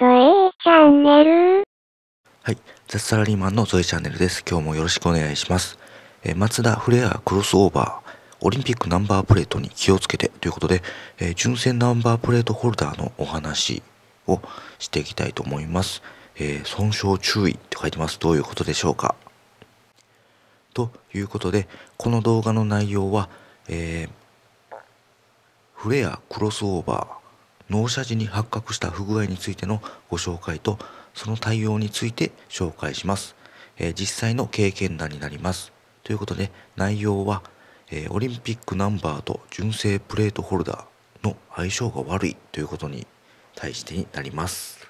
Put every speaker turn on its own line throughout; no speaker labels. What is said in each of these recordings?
ゾエチャンネルはい。ザ・サラリーマンのゾエチャンネルです。今日もよろしくお願いします。えー、松田フレアクロスオーバー、オリンピックナンバープレートに気をつけてということで、えー、純正ナンバープレートホルダーのお話をしていきたいと思います。えー、損傷注意って書いてます。どういうことでしょうかということで、この動画の内容は、えフレアクロスオーバー、納車時に発覚した不具合についてのご紹介とその対応について紹介します、えー、実際の経験談になりますということで内容は、えー、オリンピックナンバーと純正プレートホルダーの相性が悪いということに対してになります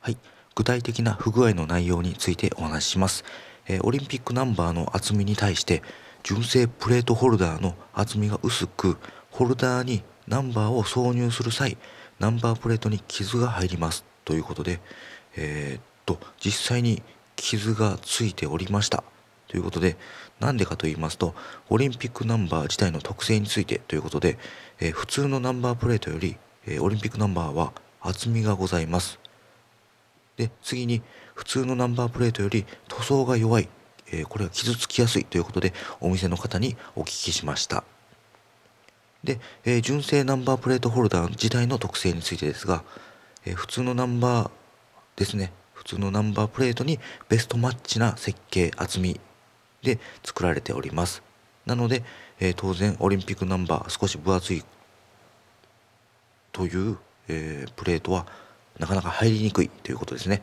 はい具体的な不具合の内容についてお話しします、えー、オリンピックナンバーの厚みに対して純正プレートホルダーの厚みが薄くホルダーにナンバーを挿入する際ナンバープレートに傷が入りますということで、えー、っと、実際に傷がついておりました。ということで、なんでかと言いますと、オリンピックナンバー自体の特性についてということで、えー、普通のナンバープレートより、えー、オリンピックナンバーは厚みがございます。で、次に、普通のナンバープレートより塗装が弱い、えー、これは傷つきやすいということで、お店の方にお聞きしました。で、えー、純正ナンバープレートホルダー自体の特性についてですが、えー、普通のナンバーですね普通のナンバープレートにベストマッチな設計厚みで作られておりますなので、えー、当然オリンピックナンバー少し分厚いという、えプレートはなかなか入りにくいということですね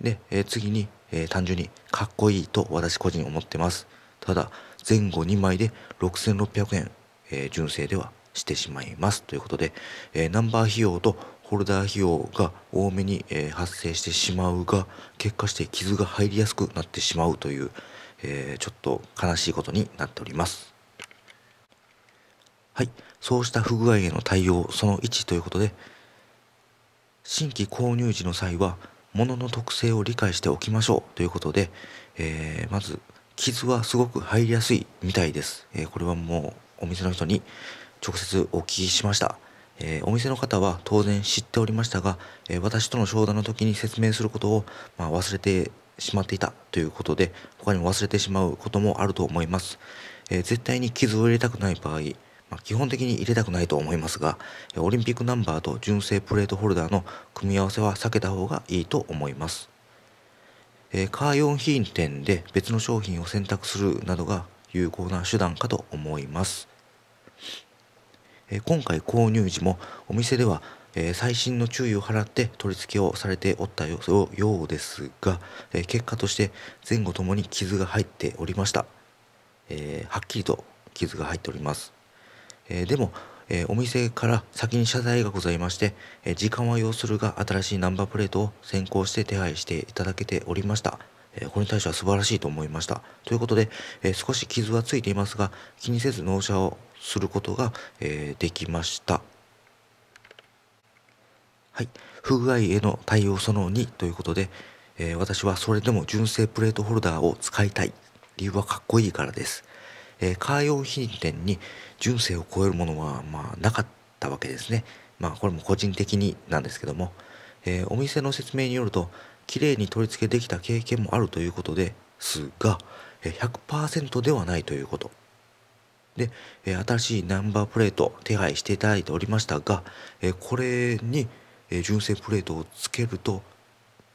で、え次に、え単純にかっこいいと私個人思ってますただ前後2枚で6600円えー、純正ではしてしまいますということで、えー、ナンバー費用とホルダー費用が多めに、えー、発生してしまうが結果して傷が入りやすくなってしまうという、えちょっと悲しいことになっておりますはいそうした不具合への対応その1ということで新規購入時の際は物の特性を理解しておきましょうということで、えまず傷はすごく入りやすいみたいです、えこれはもうお店の人に直接お聞きしました。えー、お店の方は当然知っておりましたが、えー、私との商談の時に説明することを、まあ、忘れてしまっていたということで他にも忘れてしまうこともあると思います、えー、絶対に傷を入れたくない場合、まあ、基本的に入れたくないと思いますがオリンピックナンバーと純正プレートホルダーの組み合わせは避けた方がいいと思います、えカー用品店で別の商品を選択するなどが有効な手段かと思います。え今回購入時もお店では、え最新の注意を払って取り付けをされておったようですが、え結果として前後ともに傷が入っておりました。えー、はっきりと傷が入っております。えー、でも、えー、お店から先に謝罪がございまして、え時間は要するが新しいナンバープレートを先行して手配していただけておりました。えこれに対しては素晴らしいと思いました。ということで、え少し傷はついていますが、気にせず納車をすることが、えできました。はい、不具合への対応その2ということで、え私はそれでも純正プレートホルダーを使いたい。理由はかっこいいからです。えカー用品店に純正を超えるものは、まあ、なかったわけですね。まあ、これも個人的になんですけども、えー、お店の説明によると、綺麗に取り付けできた経験もあるということですが100%ではないということで新しいナンバープレート手配していただいておりましたがこれに純正プレートをつけると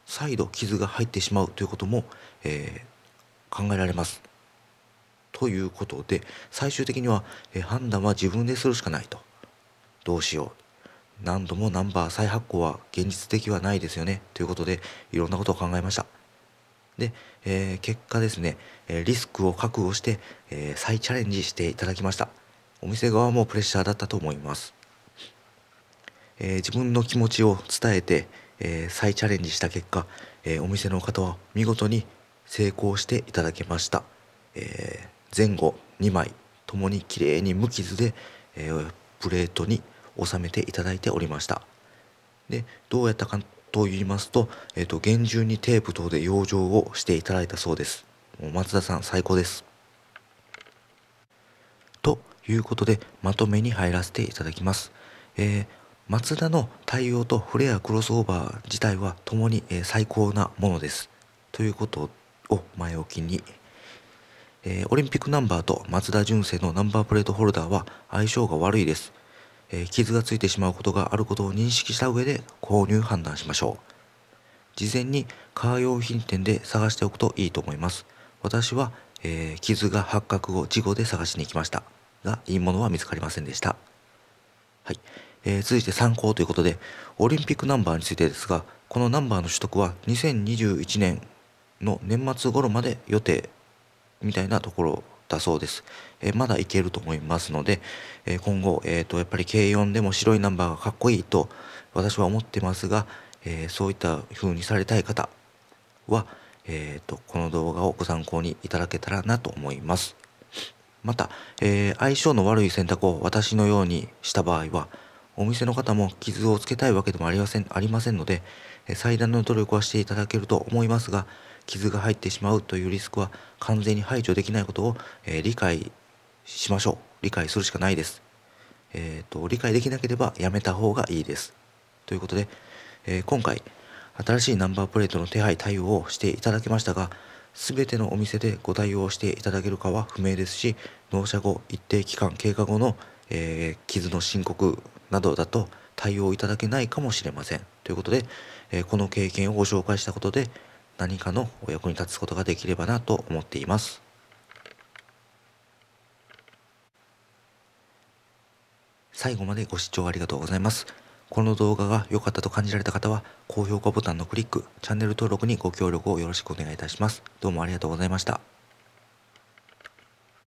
再度傷が入ってしまうということも、え考えられます。ということで最終的には、え判断は自分でするしかないとどうしよう何度もナンバー再発行は現実的はないですよねということでいろんなことを考えましたで、えー、結果ですねリスクを覚悟して、えー、再チャレンジしていただきましたお店側もプレッシャーだったと思います、えー、自分の気持ちを伝えて、え再チャレンジした結果、えお店の方は見事に成功していただけました、え前後2枚ともに綺麗に無傷で、えプレートに収めていただいておりましたでどうやったかと言いますと,、えーと、厳重にテープ等で養生をしていただいたそうですもう松田さん最高ですということでまとめに入らせていただきます、えー、松田の対応とフレアクロスオーバー自体は共に、えー、最高なものですということを前置きにえー、オリンピックナンバーと松田純正のナンバープレートホルダーは相性が悪いです。え傷がついてしまうことがあることを認識した上で購入判断しましょう事前にカー用品店で探しておくといいと思います私は、えー、傷が発覚後事後で探しに行きましたがいいものは見つかりませんでしたはい、えー、続いて参考ということでオリンピックナンバーについてですがこのナンバーの取得は2021年の年末頃まで予定みたいなところったそうです。えまだいけると思いますので、え今後、えーと、やっぱり軽4でも白いナンバーがかっこいいと私は思ってますが、えー、そういった風にされたい方は、えーと、この動画をご参考にいただけたらなと思います。また、えー、相性の悪い選択を私のようにした場合は、お店の方も傷をつけたいわけでもありませんありませんので、最大の努力はしていただけると思いますが、傷が入ってしまうというリスクは完全に排除できないことを、えー、理解しましょう。理解するしかないです。えっ、ー、と、理解できなければやめた方がいいです。ということで、えー、今回、新しいナンバープレートの手配対応をしていただきましたが、すべてのお店でご対応していただけるかは不明ですし、納車後、一定期間経過後のえー、傷の申告などだと対応いただけないかもしれませんということで、えー、この経験をご紹介したことで何かのお役に立つことができればなと思っています最後までご視聴ありがとうございますこの動画が良かったと感じられた方は高評価ボタンのクリックチャンネル登録にご協力をよろしくお願いいたしますどうもありがとうございました